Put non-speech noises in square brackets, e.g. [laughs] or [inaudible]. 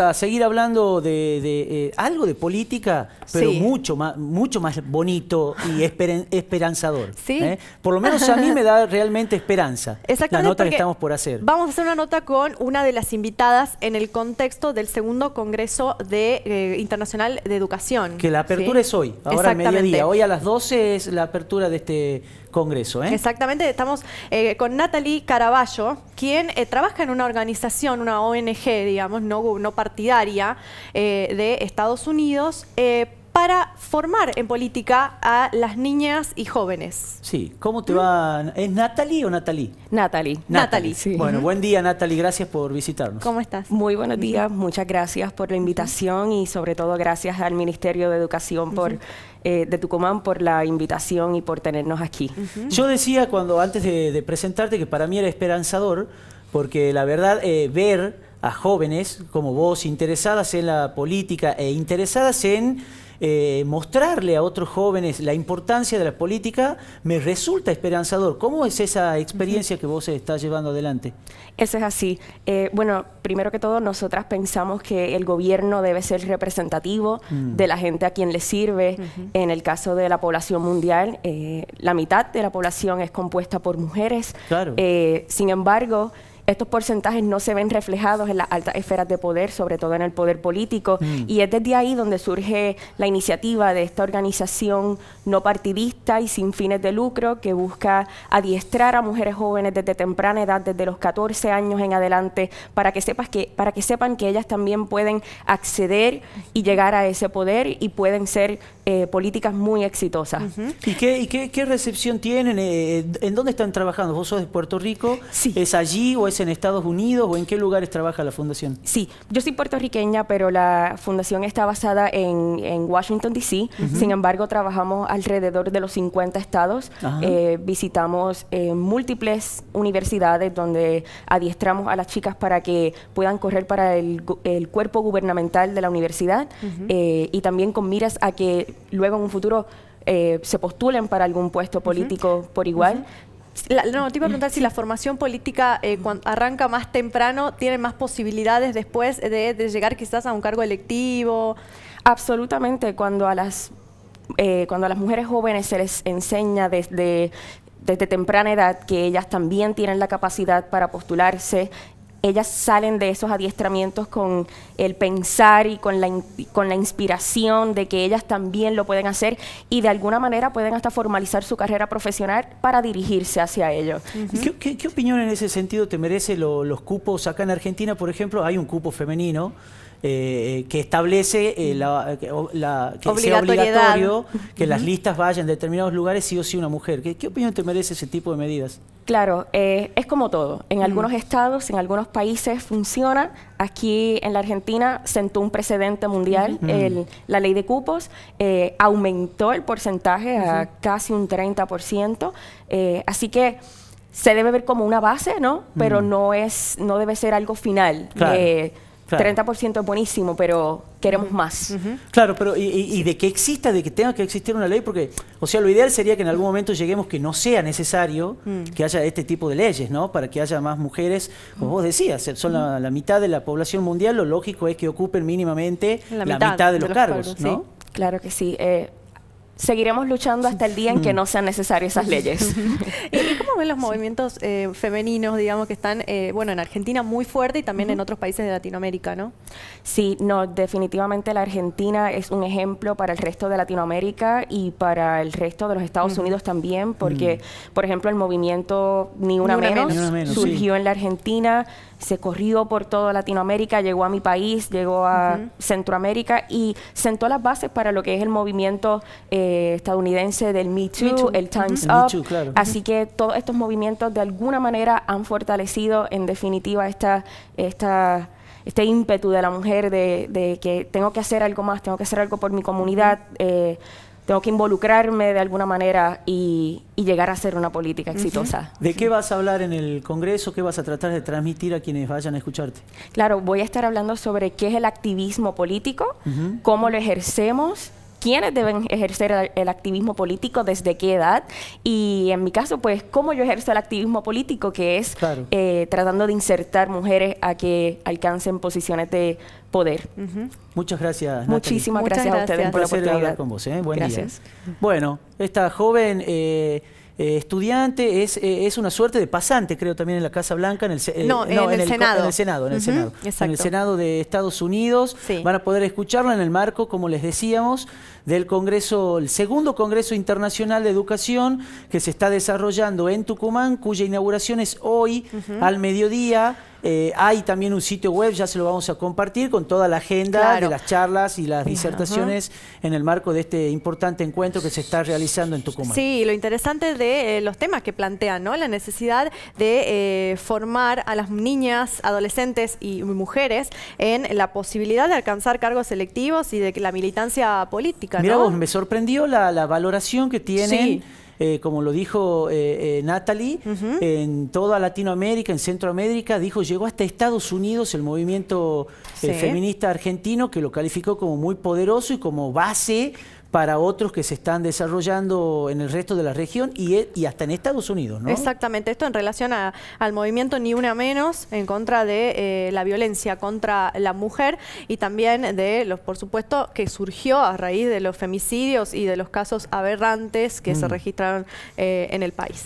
a seguir hablando de, eh, algo de política, pero mucho, más, mucho más bonito y [laughs] esperanzador. ¿eh? Por lo menos a mí me da realmente esperanza la nota que estamos por hacer. Vamos a hacer una nota con una de las invitadas en el contexto del segundo Congreso de, eh, Internacional de Educación. Que la apertura es hoy, ahora mediodía. Hoy a las 12 es la apertura de este Congreso. Exactamente, estamos con Natalie Caraballo quien eh, trabaja en una organización, una ONG, digamos, no, partidaria eh, de Estados Unidos, eh, para formar en política a las niñas y jóvenes. Sí, ¿cómo te va? ¿Es Natalie o Natalie? Natalie. Natalie, Bueno, buen día Natalie, gracias por visitarnos. ¿Cómo estás? Muy buenos días, muchas gracias por la invitación y sobre todo gracias al Ministerio de Educación por... Eh, de Tucumán por la invitación y por tenernos aquí. Yo decía cuando antes de, presentarte que para mí era esperanzador porque la verdad eh, ver a jóvenes como vos interesadas en la política e interesadas en eh, mostrarle a otros jóvenes la importancia de la política me resulta esperanzador. ¿Cómo es esa experiencia que vos estás llevando adelante? Eso es así. Eh, bueno, primero que todo, nosotras pensamos que el gobierno debe ser representativo mm. de la gente a quien le sirve. En el caso de la población mundial, eh, la mitad de la población es compuesta por mujeres. Claro. sin embargo, estos porcentajes no se ven reflejados en las altas esferas de poder, sobre todo en el poder político, mm. y es desde ahí donde surge la iniciativa de esta organización no partidista y sin fines de lucro que busca adiestrar a mujeres jóvenes desde temprana edad, desde los 14 años en adelante, para que sepas que para que sepan que ellas también pueden acceder y llegar a ese poder y pueden ser eh, políticas muy exitosas. ¿Y, qué, y recepción tienen? Eh, ¿En dónde están trabajando? ¿Vos sos de Puerto Rico? Sí. ¿Es allí o es en Estados Unidos o en qué lugares trabaja la fundación? Sí, yo soy puertorriqueña, pero la fundación está basada en, Washington, D.C. Sin embargo, trabajamos alrededor de los 50 estados. Eh, visitamos eh, múltiples universidades donde adiestramos a las chicas para que puedan correr para el, cuerpo gubernamental de la universidad eh, y también con miras a que luego en un futuro se postulen para algún puesto político por igual. La, no, te iba a preguntar si la formación política eh, cuando arranca más temprano, tiene más posibilidades después de, llegar quizás a un cargo electivo. Absolutamente, cuando a las, eh, cuando a las mujeres jóvenes se les enseña desde desde temprana edad que ellas también tienen la capacidad para postularse ellas salen de esos adiestramientos con el pensar y con la, con la inspiración de que ellas también lo pueden hacer y de alguna manera pueden hasta formalizar su carrera profesional para dirigirse hacia ello. ¿Qué, opinión en ese sentido te merece los cupos? Acá en Argentina, por ejemplo, hay un cupo femenino. Eh, eh, que establece eh, la, que sea obligatorio que las listas vayan a determinados lugares sí o sí una mujer. ¿Qué opinión te merece ese tipo de medidas? Claro, eh, es como todo. En mm. algunos estados, en algunos países funciona. Aquí en la Argentina sentó un precedente mundial mm. la ley de cupos, eh, aumentó el porcentaje a casi un 30%. Eh, así que se debe ver como una base, ¿no? Pero mm. no es, no debe ser algo final. Claro eh, 30% es buenísimo, pero queremos más. Claro, pero y, de que exista, de que tenga que existir una ley, porque, o sea, lo ideal sería que en algún momento lleguemos que no sea necesario mm. que haya este tipo de leyes, ¿no? Para que haya más mujeres, como vos decías, son la, mitad de la población mundial, lo lógico es que ocupen mínimamente la mitad, de, los, cargos, ¿no? claro que sí. Eh, seguiremos luchando hasta el día en que no sean necesarias esas leyes. [laughs] ¿Y [laughs] cómo ven los movimientos eh, femeninos, digamos, que están, eh, bueno, en Argentina muy fuerte y también en otros países de Latinoamérica, ¿no? Sí, no, definitivamente la Argentina es un ejemplo para el resto de Latinoamérica y para el resto de los Estados Unidos también, porque, mm. por ejemplo, el movimiento Ni Una, menos, surgió en la Argentina se corrió por toda Latinoamérica, llegó a mi país, llegó a Centroamérica y sentó las bases para lo que es el movimiento eh, estadounidense del Me Too, el Time's Up. Así que todos estos movimientos de alguna manera han fortalecido en definitiva esta... este ímpetu de la mujer de, que tengo que hacer algo más, tengo que hacer algo por mi comunidad tengo que involucrarme de alguna manera y, llegar a ser una política exitosa. ¿De qué vas a hablar en el Congreso? ¿Qué vas a tratar de transmitir a quienes vayan a escucharte? Claro, voy a estar hablando sobre qué es el activismo político, cómo lo ejercemos quiénes deben ejercer el, activismo político, desde qué edad, y en mi caso, pues, cómo yo ejerzo el activismo político, que es eh, tratando de insertar mujeres a que alcancen posiciones de poder. Muchas gracias. Muchísimas gracias, a ustedes por la oportunidad. Hablar con vos, ¿eh? gracias. Bueno, esta joven... Eh, eh, estudiante, es, eh, es, una suerte de pasante, creo, también en la Casa Blanca, en el, Senado. En el Senado, en, Senado. de Estados Unidos. Van a poder escucharlo en el marco, como les decíamos, del Congreso, el segundo Congreso Internacional de Educación que se está desarrollando en Tucumán, cuya inauguración es hoy al mediodía. Eh, hay también un sitio web, ya se lo vamos a compartir, con toda la agenda de las charlas y las disertaciones en el marco de este importante encuentro que se está realizando en Tucumán. Sí, lo interesante de eh, los temas que plantean, ¿no? La necesidad de eh, formar a las niñas, adolescentes y mujeres en la posibilidad de alcanzar cargos selectivos y de la militancia política. Mira vos, me sorprendió la, valoración que tienen. Eh, como lo dijo eh, eh, Natalie, en toda Latinoamérica, en Centroamérica, dijo, llegó hasta Estados Unidos el movimiento feminista argentino, que lo calificó como muy poderoso y como base para otros que se están desarrollando en el resto de la región y, e, hasta en Estados Unidos, ¿no? Exactamente, esto en relación al movimiento Ni Una Menos en contra de eh, la violencia contra la mujer y también de los, por supuesto, que surgió a raíz de los femicidios y de los casos aberrantes que se mm. registraron eh, en el país.